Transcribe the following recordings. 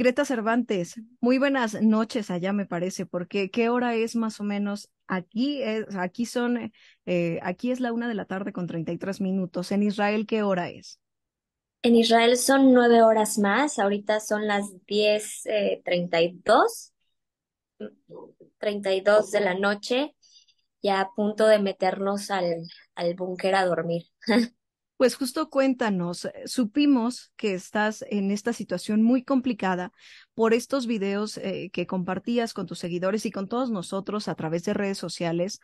Greta Cervantes, muy buenas noches allá me parece, porque ¿qué hora es más o menos? Aquí es, aquí son, eh, aquí es la una de la tarde con 33 minutos. En Israel, ¿qué hora es? En Israel son nueve horas más, ahorita son las 10.32, eh, y 32 de la noche, ya a punto de meternos al, al búnker a dormir. Pues justo cuéntanos, eh, supimos que estás en esta situación muy complicada por estos videos eh, que compartías con tus seguidores y con todos nosotros a través de redes sociales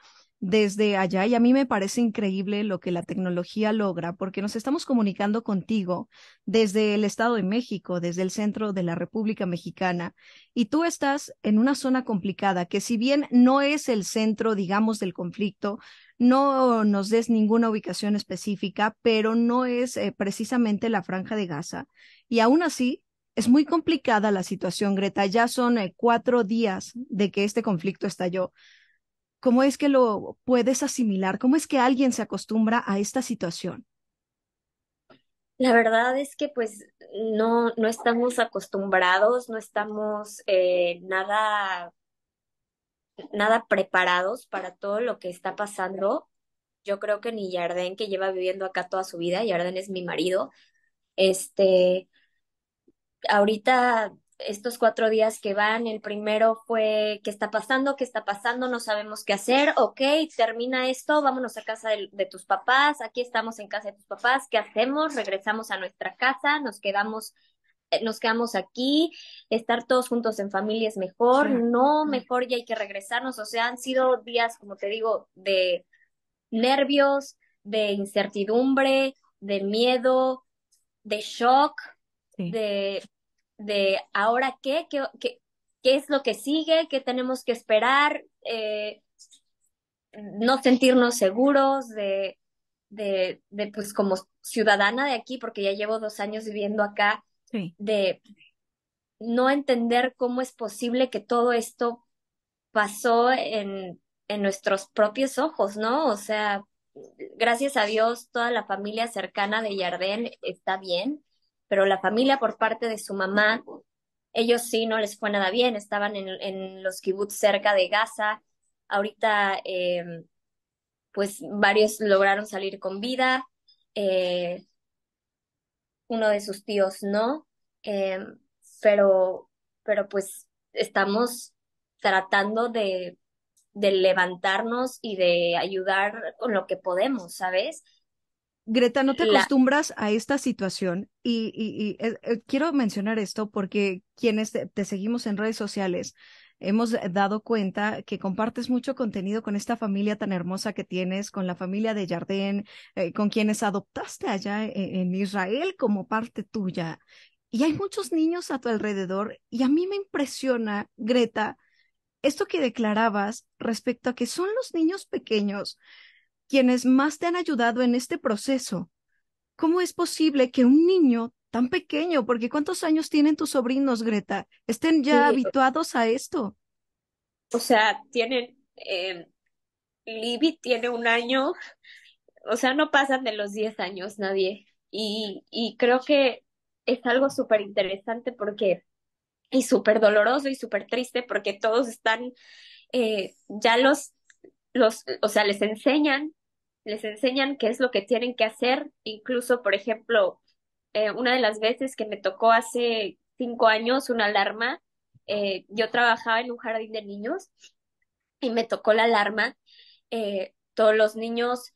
desde allá y a mí me parece increíble lo que la tecnología logra porque nos estamos comunicando contigo desde el Estado de México, desde el centro de la República Mexicana y tú estás en una zona complicada que si bien no es el centro, digamos, del conflicto, no nos des ninguna ubicación específica, pero no es eh, precisamente la franja de Gaza y aún así es muy complicada la situación, Greta. Ya son eh, cuatro días de que este conflicto estalló. ¿Cómo es que lo puedes asimilar? ¿Cómo es que alguien se acostumbra a esta situación? La verdad es que pues no, no estamos acostumbrados, no estamos eh, nada, nada preparados para todo lo que está pasando. Yo creo que ni Yarden, que lleva viviendo acá toda su vida, Yarden es mi marido, este, ahorita estos cuatro días que van, el primero fue, ¿qué está pasando? ¿Qué está pasando? No sabemos qué hacer. Ok, termina esto, vámonos a casa de, tus papás, aquí estamos en casa de tus papás, ¿qué hacemos? Regresamos a nuestra casa, nos quedamos eh, nos quedamos aquí, estar todos juntos en familia es mejor, no, mejor ya hay que regresarnos, o sea, han sido días, como te digo, de nervios, de incertidumbre, de miedo, de shock, de de ahora qué, qué, es lo que sigue, qué tenemos que esperar, eh, no sentirnos seguros de, de, pues como ciudadana de aquí, porque ya llevo dos años viviendo acá, de no entender cómo es posible que todo esto pasó en, nuestros propios ojos, ¿no? O sea, gracias a Dios, toda la familia cercana de Jardín está bien pero la familia por parte de su mamá, ellos sí no les fue nada bien, estaban en, en los kibbutz cerca de Gaza, ahorita em, pues varios lograron salir con vida, eh, uno de sus tíos no, em, pero, pero pues estamos tratando de, de levantarnos y de ayudar con lo que podemos, ¿sabes? Greta, no te acostumbras a esta situación y, eh, eh, quiero mencionar esto porque quienes te, seguimos en redes sociales, hemos dado cuenta que compartes mucho contenido con esta familia tan hermosa que tienes, con la familia de Jardín, eh, con quienes adoptaste allá e, en, Israel como parte tuya. Y hay muchos niños a tu alrededor y a mí me impresiona, Greta, esto que declarabas respecto a que son los niños pequeños quienes más te han ayudado en este proceso. ¿Cómo es posible que un niño tan pequeño, porque ¿cuántos años tienen tus sobrinos, Greta? Estén ya habituados a esto. O sea, tienen, eh, Libby tiene un año, o sea, no pasan de los 10 años nadie. Y, y creo que es algo súper interesante porque, y súper doloroso y súper triste porque todos están, eh, ya los los, o sea, les enseñan, les enseñan qué es lo que tienen que hacer. Incluso, por ejemplo, eh, una de las veces que me tocó hace cinco años una alarma, eh, yo trabajaba en un jardín de niños y me tocó la alarma. Eh, todos los niños,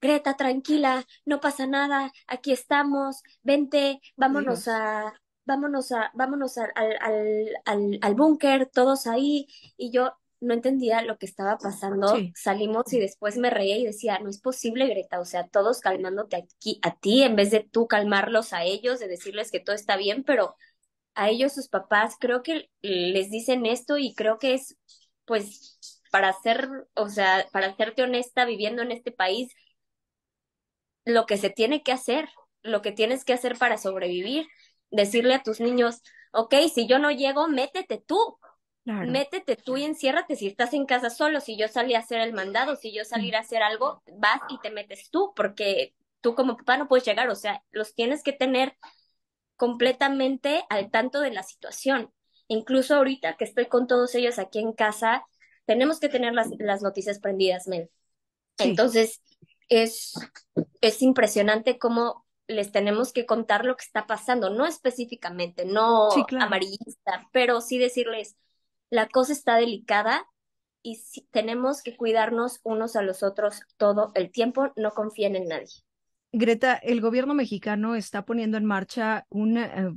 Greta, tranquila, no pasa nada, aquí estamos, vente, vámonos a vámonos a vámonos al, al, al, al búnker, todos ahí. Y yo, no entendía lo que estaba pasando. Salimos y después me reía y decía, no es posible, Greta, o sea, todos calmándote aquí a ti en vez de tú calmarlos a ellos, de decirles que todo está bien, pero a ellos sus papás creo que les dicen esto y creo que es pues para ser, o sea, para serte honesta viviendo en este país lo que se tiene que hacer, lo que tienes que hacer para sobrevivir, decirle a tus niños, ok, si yo no llego, métete tú, Métete tú y enciérrate si estás en casa solo, si yo salí a hacer el mandado, si yo salí a hacer algo, vas y te metes tú, porque tú como papá no puedes llegar, o sea, los tienes que tener completamente al tanto de la situación. Incluso ahorita que estoy con todos ellos aquí en casa, tenemos que tener las, noticias prendidas, Mel, Entonces, es, es impresionante cómo les tenemos que contar lo que está pasando, no específicamente, no amarillista, pero sí decirles, la cosa está delicada y tenemos que cuidarnos unos a los otros todo el tiempo, no confíen en nadie. Greta, el gobierno mexicano está poniendo en marcha una eh,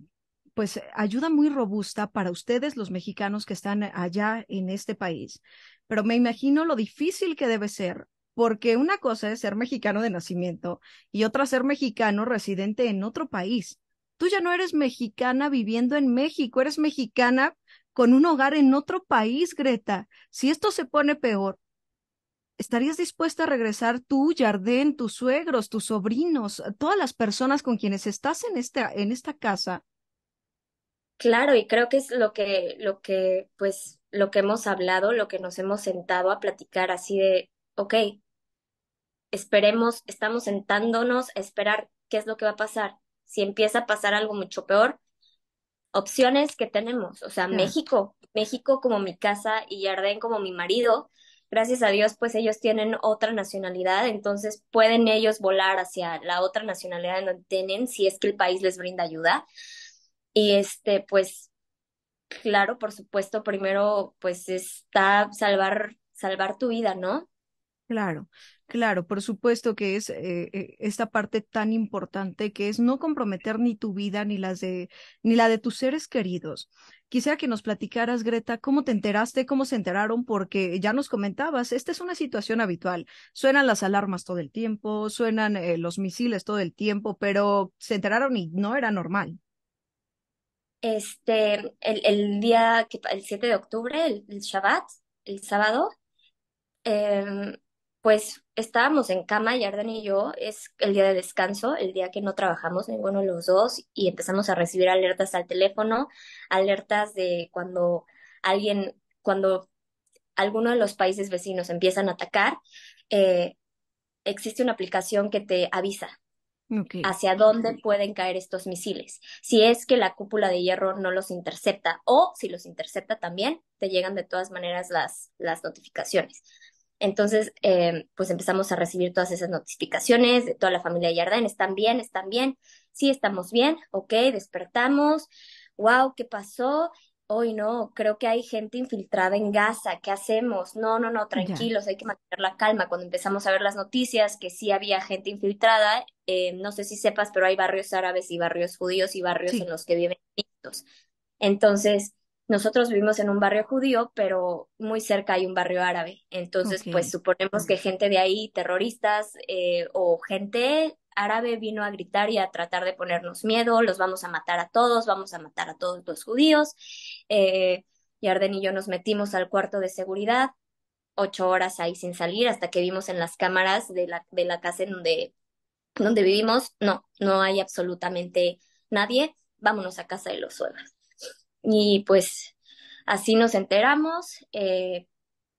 pues ayuda muy robusta para ustedes los mexicanos que están allá en este país. Pero me imagino lo difícil que debe ser porque una cosa es ser mexicano de nacimiento y otra ser mexicano residente en otro país. Tú ya no eres mexicana viviendo en México, eres mexicana con un hogar en otro país, Greta. Si esto se pone peor, ¿estarías dispuesta a regresar tú, Jardín, tus suegros, tus sobrinos, todas las personas con quienes estás en esta, en esta casa? Claro, y creo que es lo que, lo que, pues, lo que hemos hablado, lo que nos hemos sentado a platicar así de, ok, esperemos, estamos sentándonos a esperar qué es lo que va a pasar. Si empieza a pasar algo mucho peor, opciones que tenemos. O sea, México, México como mi casa y Arden como mi marido. Gracias a Dios, pues ellos tienen otra nacionalidad, entonces pueden ellos volar hacia la otra nacionalidad donde tienen, si es que el país les brinda ayuda. Y este, pues, claro, por supuesto, primero, pues está salvar, salvar tu vida, ¿no? Claro, claro, por supuesto que es eh, eh, esta parte tan importante que es no comprometer ni tu vida ni las de ni la de tus seres queridos. Quisiera que nos platicaras, Greta, cómo te enteraste, cómo se enteraron, porque ya nos comentabas, esta es una situación habitual. Suenan las alarmas todo el tiempo, suenan eh, los misiles todo el tiempo, pero se enteraron y no era normal. Este, el, día, que, el 7 de octubre, el, Shabbat, el sábado, em, pues estábamos en cama, Yarden y yo, es el día de descanso, el día que no trabajamos ninguno de los dos y empezamos a recibir alertas al teléfono, alertas de cuando alguien, cuando alguno de los países vecinos empiezan a atacar, eh, existe una aplicación que te avisa hacia dónde pueden caer estos misiles. Si es que la cúpula de hierro no los intercepta o si los intercepta también, te llegan de todas maneras las, las notificaciones. Entonces, eh, pues empezamos a recibir todas esas notificaciones de toda la familia de Yarden, están bien, están bien, sí, estamos bien, ok, despertamos, wow, ¿qué pasó? Hoy no, creo que hay gente infiltrada en Gaza, ¿qué hacemos? No, no, no, tranquilos, hay que mantener la calma. Cuando empezamos a ver las noticias que sí había gente infiltrada, eh, no sé si sepas, pero hay barrios árabes y barrios judíos y barrios en los que viven Entonces, nosotros vivimos en un barrio judío, pero muy cerca hay un barrio árabe. Entonces, pues suponemos que gente de ahí, terroristas eh, o gente árabe vino a gritar y a tratar de ponernos miedo, los vamos a matar a todos, vamos a matar a todos los judíos. Eh, Arden y yo nos metimos al cuarto de seguridad, ocho horas ahí sin salir, hasta que vimos en las cámaras de la, de la casa en donde, donde vivimos, no, no hay absolutamente nadie, vámonos a casa de los suegros. Y pues así nos enteramos. Eh,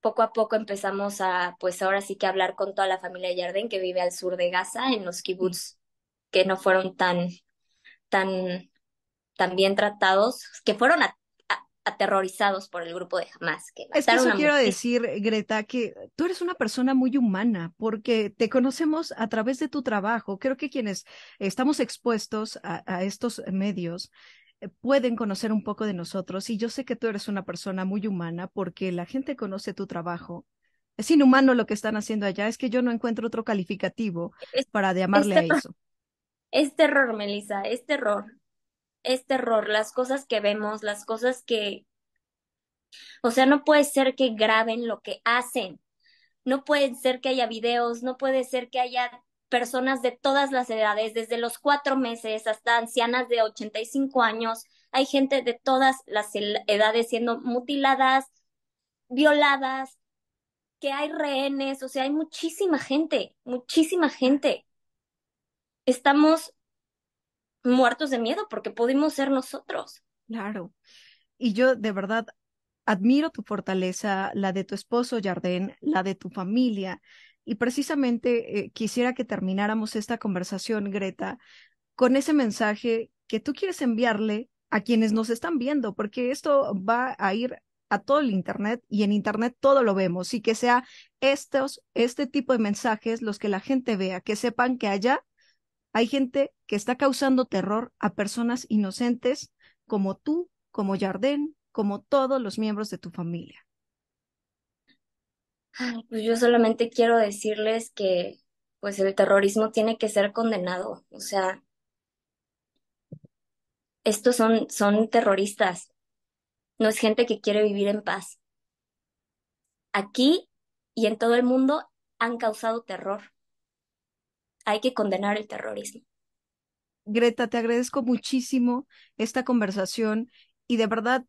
poco a poco empezamos a, pues ahora sí que hablar con toda la familia Yarden que vive al sur de Gaza, en los kibbutz que no fueron tan, tan, tan bien tratados, que fueron aterrorizados por el grupo de Hamas. Que eso quiero decir, Greta, que tú eres una persona muy humana porque te conocemos a través de tu trabajo. Creo que quienes estamos expuestos a estos medios eh, pueden conocer un poco de nosotros y yo sé que tú eres una persona muy humana porque la gente conoce tu trabajo. Es inhumano lo que están haciendo allá, es que yo no encuentro otro calificativo para llamarle a eso. Es terror, Melissa, es terror. Es terror, las cosas que vemos, las cosas que... O sea, no puede ser que graben lo que hacen, no puede ser que haya videos, no puede ser que haya personas de todas las edades, desde los cuatro meses hasta ancianas de 85 años. Hay gente de todas las edades siendo mutiladas, violadas, que hay rehenes, o sea, hay muchísima gente, muchísima gente. Estamos muertos de miedo porque pudimos ser nosotros. Claro. Y yo de verdad admiro tu fortaleza, la de tu esposo Jardín, la de tu familia, y precisamente eh, quisiera que termináramos esta conversación, Greta, con ese mensaje que tú quieres enviarle a quienes nos están viendo, porque esto va a ir a todo el Internet y en Internet todo lo vemos y que sea estos, este tipo de mensajes los que la gente vea, que sepan que allá hay gente que está causando terror a personas inocentes como tú, como Jardín, como todos los miembros de tu familia. Pues yo solamente quiero decirles que pues el terrorismo tiene que ser condenado. O sea, estos son, son terroristas. No es gente que quiere vivir en paz. Aquí y en todo el mundo han causado terror. Hay que condenar el terrorismo. Greta, te agradezco muchísimo esta conversación y de verdad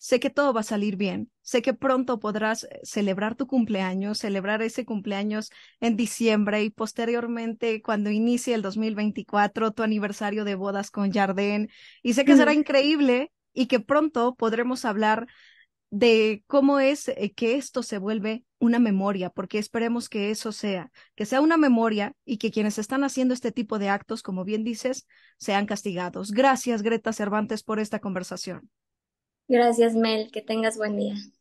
sé que todo va a salir bien, sé que pronto podrás eh, celebrar tu cumpleaños, celebrar ese cumpleaños en diciembre y posteriormente cuando inicie el 2024 tu aniversario de bodas con Jardín y sé que será increíble y que pronto podremos hablar de cómo es eh, que esto se vuelve una memoria, porque esperemos que eso sea, que sea una memoria y que quienes están haciendo este tipo de actos, como bien dices, sean castigados. Gracias, Greta Cervantes, por esta conversación. Gracias, Mel. Que tengas buen día.